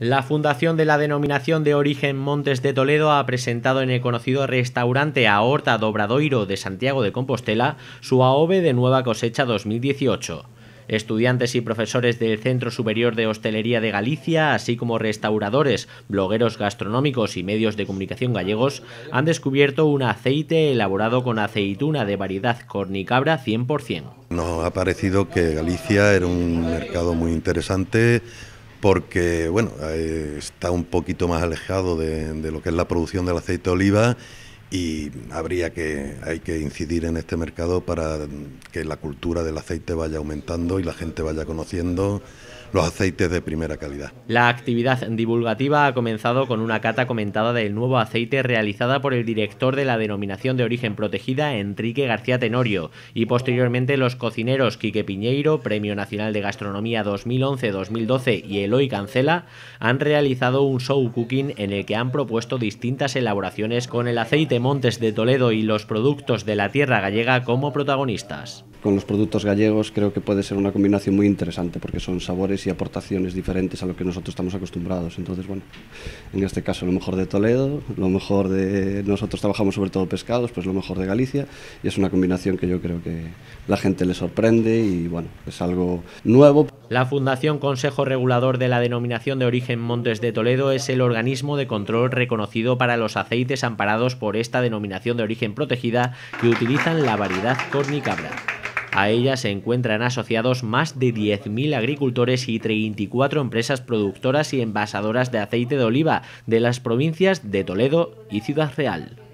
La Fundación de la Denominación de Origen Montes de Toledo ha presentado en el conocido restaurante Aorta Dobradoiro de Santiago de Compostela su AOVE de nueva cosecha 2018. Estudiantes y profesores del Centro Superior de Hostelería de Galicia, así como restauradores, blogueros gastronómicos y medios de comunicación gallegos, han descubierto un aceite elaborado con aceituna de variedad cornicabra 100%. Nos ha parecido que Galicia era un mercado muy interesante porque bueno, eh, está un poquito más alejado de, de, lo que es la producción del aceite de oliva y habría que hay que incidir en este mercado para que la cultura del aceite vaya aumentando y la gente vaya conociendo los aceites de primera calidad. La actividad divulgativa ha comenzado con una cata comentada del nuevo aceite realizada por el director de la denominación de origen protegida, Enrique García Tenorio, y posteriormente los cocineros Quique Piñeiro, Premio Nacional de Gastronomía 2011-2012 y Eloy Cancela han realizado un show cooking en el que han propuesto distintas elaboraciones con el aceite Montes de Toledo y los productos de la tierra gallega como protagonistas con los productos gallegos creo que puede ser una combinación muy interesante porque son sabores y aportaciones diferentes a lo que nosotros estamos acostumbrados. Entonces, bueno, en este caso lo mejor de Toledo, lo mejor de... Nosotros trabajamos sobre todo pescados, pues lo mejor de Galicia y es una combinación que yo creo que la gente le sorprende y bueno, es algo nuevo. La Fundación Consejo Regulador de la Denominación de Origen Montes de Toledo es el organismo de control reconocido para los aceites amparados por esta denominación de origen protegida que utilizan la variedad Cornicabra. A ella se encuentran asociados más de 10.000 agricultores y 34 empresas productoras y envasadoras de aceite de oliva de las provincias de Toledo y Ciudad Real.